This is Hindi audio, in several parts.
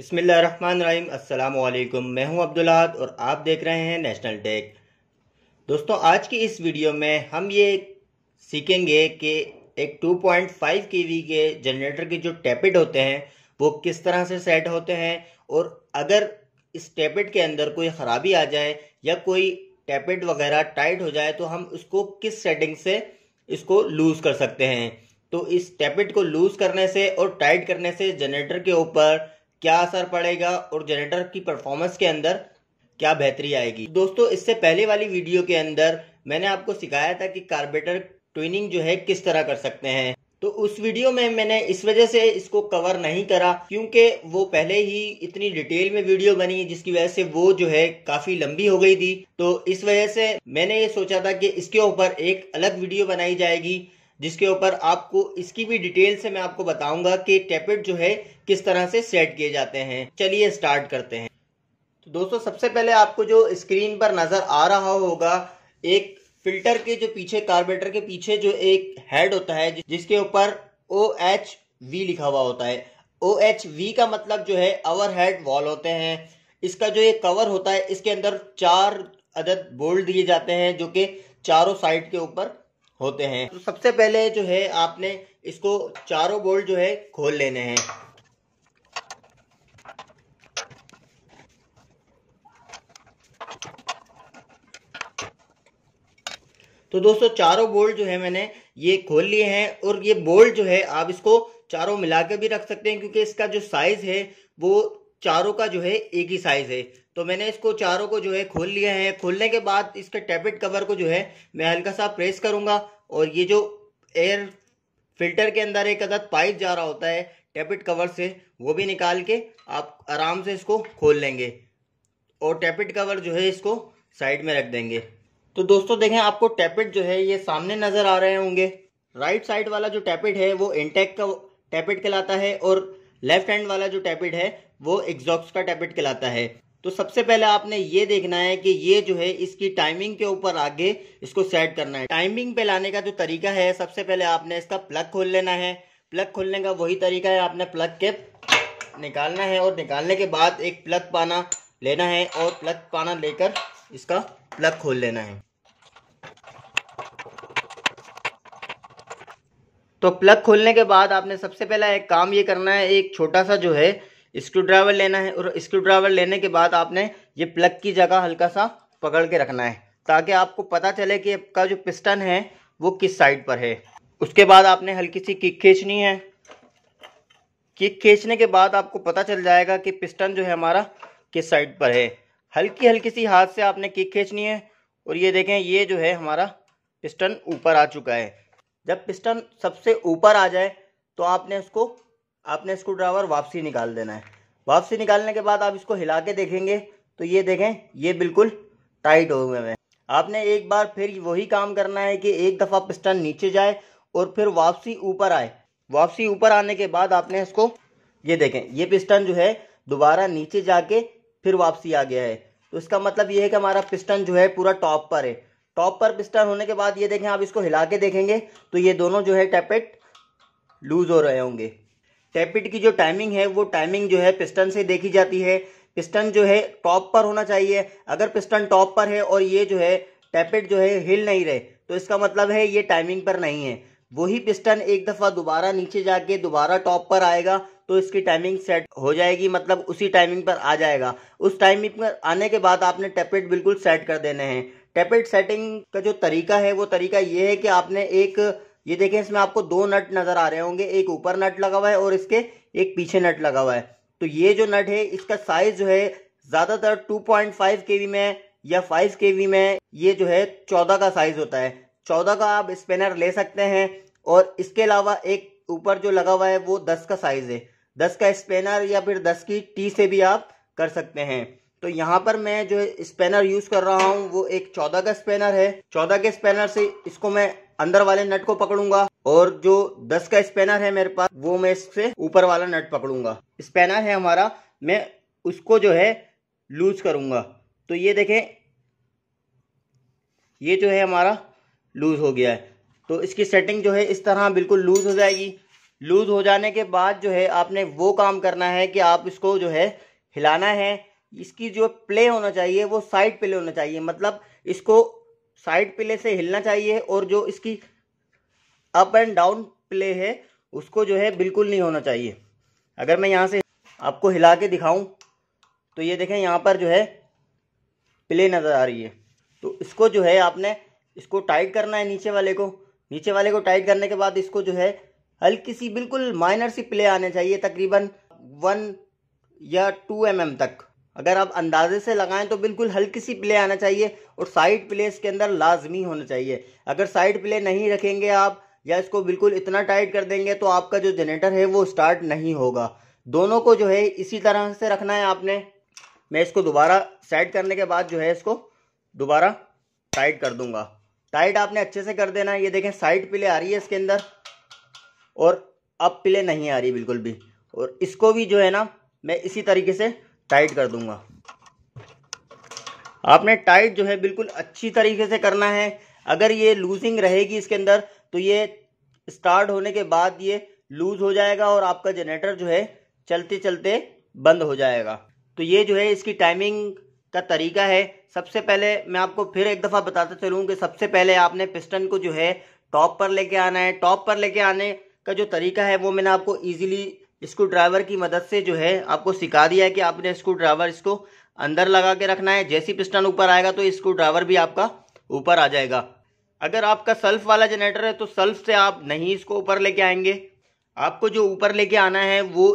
बिसमीम अल्लाम मैं हूं अब्दुल्लाद और आप देख रहे हैं नेशनल टेक दोस्तों आज की इस वीडियो में हम ये सीखेंगे कि एक 2.5 पॉइंट केवी के जनरेटर के जो टैपेड होते हैं वो किस तरह से सेट होते हैं और अगर इस टैपेड के अंदर कोई ख़राबी आ जाए या कोई टैपेड वगैरह टाइट हो जाए तो हम उसको किस सेटिंग से इसको लूज़ कर सकते हैं तो इस टैपेड को लूज़ करने से और टाइट करने से जनरेटर के ऊपर क्या असर पड़ेगा और जनरेटर की परफॉर्मेंस के अंदर क्या बेहतरी आएगी दोस्तों इससे पहले वाली वीडियो के अंदर मैंने आपको सिखाया था कि कार्बेटर ट्विनिंग जो है किस तरह कर सकते हैं तो उस वीडियो में मैंने इस वजह से इसको कवर नहीं करा क्योंकि वो पहले ही इतनी डिटेल में वीडियो बनी जिसकी वजह से वो जो है काफी लंबी हो गई थी तो इस वजह से मैंने ये सोचा था कि इसके ऊपर एक अलग वीडियो बनाई जाएगी जिसके ऊपर आपको इसकी भी डिटेल से मैं आपको बताऊंगा कि टेपेट जो है किस तरह से सेट किए जाते हैं चलिए स्टार्ट करते हैं तो दोस्तों सबसे पहले आपको जो स्क्रीन पर नज़र आ रहा होगा एक फिल्टर के जो पीछे कार्बेटर के पीछे जो एक हेड होता है जिसके ऊपर ओ एच वी लिखा हुआ होता है ओ एच वी का मतलब जो है अवर हेड वॉल होते हैं इसका जो ये कवर होता है इसके अंदर चार अदद बोल्ट दिए जाते हैं जो कि चारों साइड के ऊपर होते हैं तो सबसे पहले जो है आपने इसको चारों बोल्ट जो है खोल लेने हैं तो दोस्तों चारों बोल्ट जो है मैंने ये खोल लिए हैं और ये बोल्ट जो है आप इसको चारों मिला के भी रख सकते हैं क्योंकि इसका जो साइज है वो चारों का जो है एक ही साइज़ है तो मैंने इसको चारों को जो है खोल लिया है खोलने के बाद इसके टैपेट कवर को जो है मैं हल्का सा प्रेस करूंगा और ये जो एयर फिल्टर के अंदर एक अदद पाइप जा रहा होता है टैपेट कवर से वो भी निकाल के आप आराम से इसको खोल लेंगे और टैपेट कवर जो है इसको साइड में रख देंगे तो दोस्तों देखें आपको टैपेट जो है ये सामने नज़र आ रहे होंगे राइट साइड वाला जो टैपेट है वो इंटेक का टैपेट कहलाता है और लेफ्ट हैंड वाला जो टैपेट है वो एग्जॉक्स का टैबलेट कहलाता है तो सबसे पहले आपने ये देखना है कि ये जो है इसकी टाइमिंग के ऊपर आगे इसको सेट करना है टाइमिंग पे लाने का जो तरीका है सबसे पहले आपने इसका प्लग खोल लेना है प्लग खोलने का वही तरीका है आपने प्लग के निकालना है और निकालने के बाद एक प्लग पाना लेना है और प्लग पाना लेकर इसका प्लग खोल लेना है तो प्लग खोलने के बाद आपने सबसे पहला एक काम ये करना है एक छोटा सा जो है स्क्रू ड्राइवर लेना है और स्क्रू ड्राइवर लेने के बाद आपने ये प्लग की जगह हल्का सा पकड़ के रखना है ताकि आपको पता चले कि आपका जो पिस्टन है वो किस साइड पर है उसके बाद आपने हल्की सी किक खींचनी है किक खींचने के बाद आपको पता चल जाएगा कि पिस्टन जो है हमारा किस साइड पर है हल्की हल्की सी हाथ से आपने किक खींचनी है और ये देखें ये जो है हमारा पिस्टन ऊपर आ चुका है जब पिस्टन सबसे ऊपर आ जाए तो आपने उसको आपने स्क्रू ड्राइवर वापसी निकाल देना है वापसी निकालने के बाद आप इसको हिला के देखेंगे तो ये देखें ये बिल्कुल टाइट हो गए हैं आपने एक बार फिर वही काम करना है कि एक दफ़ा पिस्टन नीचे जाए और फिर वापसी ऊपर आए वापसी ऊपर आने के बाद आपने इसको ये देखें ये पिस्टन जो है दोबारा नीचे जाके फिर वापसी आ गया है तो इसका मतलब ये है कि हमारा पिस्टन जो है पूरा टॉप पर है टॉप पर पिस्टन होने के बाद ये देखें आप इसको हिला के देखेंगे तो ये दोनों जो है टैपेट लूज हो रहे होंगे टैपिट की जो टाइमिंग है वो टाइमिंग जो है पिस्टन से देखी जाती है पिस्टन जो है टॉप पर होना चाहिए अगर पिस्टन टॉप पर है और ये जो है टैपिट जो है हिल नहीं रहे तो इसका मतलब है ये टाइमिंग पर नहीं है वही पिस्टन एक दफ़ा दोबारा नीचे जाके दोबारा टॉप पर आएगा तो इसकी टाइमिंग सेट हो जाएगी मतलब उसी टाइमिंग पर आ जाएगा उस टाइमिंग पर आने के बाद आपने टैपेट बिल्कुल सेट कर देने हैं टैपेट सेटिंग का जो तरीका है वो तरीका ये है कि आपने एक ये देखें इसमें आपको दो नट नजर आ रहे होंगे एक ऊपर नट लगा हुआ है और इसके एक पीछे नट लगा हुआ है तो ये जो नट है इसका साइज जो है ज्यादातर टू पॉइंट फाइव के वी में या फाइव के वी में ये जो है चौदह का साइज होता है चौदह का आप स्पेनर ले सकते हैं और इसके अलावा एक ऊपर जो लगा हुआ है वो दस का साइज है दस का स्पेनर या फिर दस की टी से भी आप कर सकते हैं तो यहाँ पर मैं जो स्पेनर यूज कर रहा हूँ वो एक चौदह का स्पेनर है चौदह के स्पेनर से इसको मैं अंदर वाले नट को पकड़ूंगा और जो दस का स्पेनर है मेरे पास वो मैं इससे ऊपर वाला नट पकड़ूंगा स्पेनर है हमारा मैं उसको जो है लूज करूंगा तो ये देखें ये जो है हमारा लूज हो गया है तो इसकी सेटिंग जो है इस तरह बिल्कुल लूज हो जाएगी लूज हो जाने के बाद जो है आपने वो काम करना है कि आप इसको जो है हिलाना है इसकी जो प्ले होना चाहिए वो साइड प्ले होना चाहिए मतलब इसको साइड प्ले से हिलना चाहिए और जो इसकी अप एंड डाउन प्ले है उसको जो है बिल्कुल नहीं होना चाहिए अगर मैं यहाँ से आपको हिला के दिखाऊं तो ये देखें यहाँ पर जो है प्ले नज़र आ रही है तो इसको जो है आपने इसको टाइट करना है नीचे वाले को नीचे वाले को टाइट करने के बाद इसको जो है हल्की सी बिल्कुल माइनर सी प्ले आने चाहिए तकरीबन वन या टू एम mm तक अगर आप अंदाजे से लगाएं तो बिल्कुल हल्की सी प्ले आना चाहिए और साइड प्ले इसके अंदर लाजमी होना चाहिए अगर साइड प्ले नहीं रखेंगे आप या इसको बिल्कुल इतना टाइट कर देंगे तो आपका जो जनरेटर है वो स्टार्ट नहीं होगा दोनों को जो है इसी तरह से रखना है आपने मैं इसको दोबारा सेट करने के बाद जो है इसको दोबारा टाइट कर दूंगा टाइट आपने अच्छे से कर देना है ये देखें साइड प्ले आ रही है इसके अंदर और अब प्ले नहीं आ रही बिल्कुल भी और इसको भी जो है ना मैं इसी तरीके से टाइट कर दूंगा आपने टाइट जो है बिल्कुल अच्छी तरीके से करना है अगर ये लूजिंग रहेगी इसके अंदर तो ये स्टार्ट होने के बाद ये लूज हो जाएगा और आपका जनरेटर जो है चलते चलते बंद हो जाएगा तो ये जो है इसकी टाइमिंग का तरीका है सबसे पहले मैं आपको फिर एक दफ़ा बताता चलूँ कि सबसे पहले आपने पिस्टन को जो है टॉप पर लेके आना है टॉप पर लेके आने का जो तरीका है वो मैंने आपको ईजिली स्क्रू ड्राइवर की मदद से जो है आपको सिखा दिया है कि आपने स्क्रू ड्राइवर इसको अंदर लगा के रखना है जैसी पिस्टन ऊपर आएगा तो स्क्रू ड्राइवर भी आपका ऊपर आ जाएगा अगर आपका सल्फ वाला जनरेटर है तो सल्फ से आप नहीं इसको ऊपर लेके आएंगे आपको जो ऊपर लेके आना है वो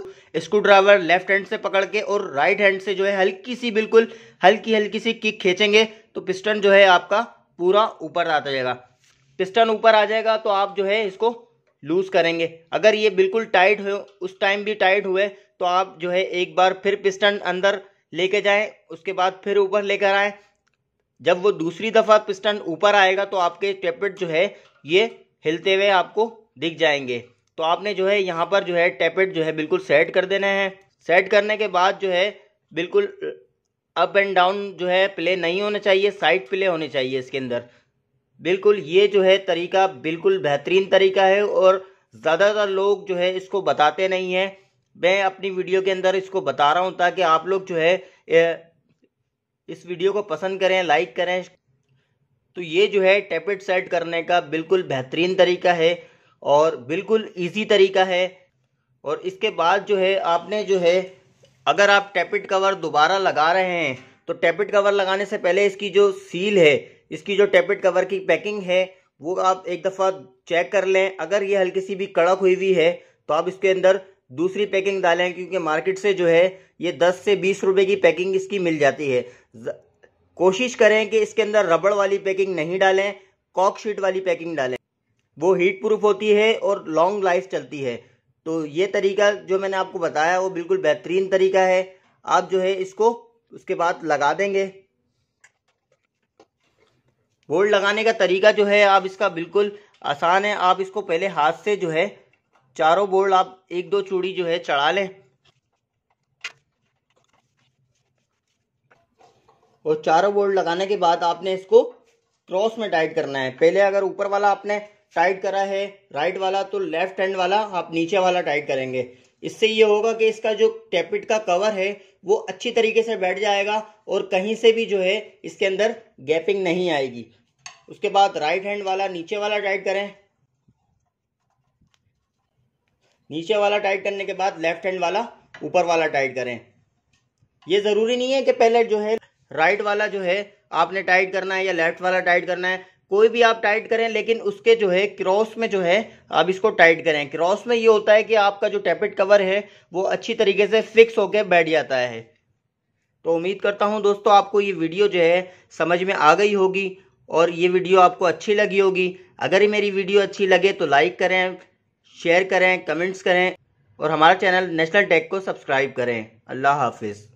स्क्रू ड्राइवर लेफ्ट हैंड से पकड़ के और राइट हैंड से जो है हल्की सी बिल्कुल हल्की हल्की सी किक खींचेंगे तो पिस्टन जो है आपका पूरा ऊपर आता जाएगा पिस्टन ऊपर आ जाएगा तो आप जो है इसको लूज़ करेंगे अगर ये बिल्कुल टाइट हो उस टाइम भी टाइट हुए तो आप जो है एक बार फिर पिस्टन अंदर लेके जाएं उसके बाद फिर ऊपर लेकर आए जब वो दूसरी दफ़ा पिस्टन ऊपर आएगा तो आपके टेपेट जो है ये हिलते हुए आपको दिख जाएंगे तो आपने जो है यहाँ पर जो है टेपेट जो है बिल्कुल सेट कर देना है सेट करने के बाद जो है बिल्कुल अप एंड डाउन जो है प्ले नहीं होने चाहिए साइड प्ले होने चाहिए इसके अंदर बिल्कुल ये जो है तरीका बिल्कुल बेहतरीन तरीका है और ज़्यादातर लोग जो है इसको बताते नहीं हैं मैं अपनी वीडियो के अंदर इसको बता रहा हूँ ताकि आप लोग जो है इस वीडियो को पसंद करें लाइक करें तो ये जो है टेपिट सेट करने का बिल्कुल बेहतरीन तरीका है और बिल्कुल इजी तरीका है और इसके बाद जो है आपने जो है अगर आप टेपिट कवर दोबारा लगा रहे हैं तो टेपिट कवर लगाने से पहले इसकी जो सील है इसकी जो टेबलेट कवर की पैकिंग है वो आप एक दफ़ा चेक कर लें अगर ये हल्की सी भी कड़क हुई हुई है तो आप इसके अंदर दूसरी पैकिंग डालें क्योंकि मार्केट से जो है ये दस से बीस रुपए की पैकिंग इसकी मिल जाती है कोशिश करें कि इसके अंदर रबड़ वाली पैकिंग नहीं डालें कॉक शीट वाली पैकिंग डालें वो हीट प्रूफ होती है और लॉन्ग लाइफ चलती है तो ये तरीका जो मैंने आपको बताया वो बिल्कुल बेहतरीन तरीका है आप जो है इसको उसके बाद लगा देंगे होल्ड लगाने का तरीका जो है आप इसका बिल्कुल आसान है आप इसको पहले हाथ से जो है चारों बोल्ड आप एक दो चूड़ी जो है चढ़ा लें और चारों बोल्ड लगाने के बाद आपने इसको क्रॉस में टाइट करना है पहले अगर ऊपर वाला आपने टाइट करा है राइट वाला तो लेफ्ट हैंड वाला आप नीचे वाला टाइट करेंगे इससे ये होगा कि इसका जो टैपिट का कवर है वो अच्छी तरीके से बैठ जाएगा और कहीं से भी जो है इसके अंदर गैपिंग नहीं आएगी उसके बाद राइट हैंड वाला नीचे वाला टाइट करें नीचे वाला टाइट करने के बाद लेफ्ट हैंड वाला ऊपर वाला टाइट करें ये ज़रूरी नहीं है कि पहले जो है राइट वाला जो है आपने टाइट करना है या लेफ्ट वाला टाइट करना है कोई भी आप टाइट करें लेकिन उसके जो है क्रॉस में जो है आप इसको टाइट करें क्रॉस में ये होता है कि आपका जो टैपेट कवर है वो अच्छी तरीके से फिक्स होकर बैठ जाता है तो उम्मीद करता हूँ दोस्तों आपको ये वीडियो जो है समझ में आ गई होगी और ये वीडियो आपको अच्छी लगी होगी अगर ये मेरी वीडियो अच्छी लगे तो लाइक करें शेयर करें कमेंट्स करें और हमारा चैनल नेशनल टेक को सब्सक्राइब करें अल्लाह हाफिज़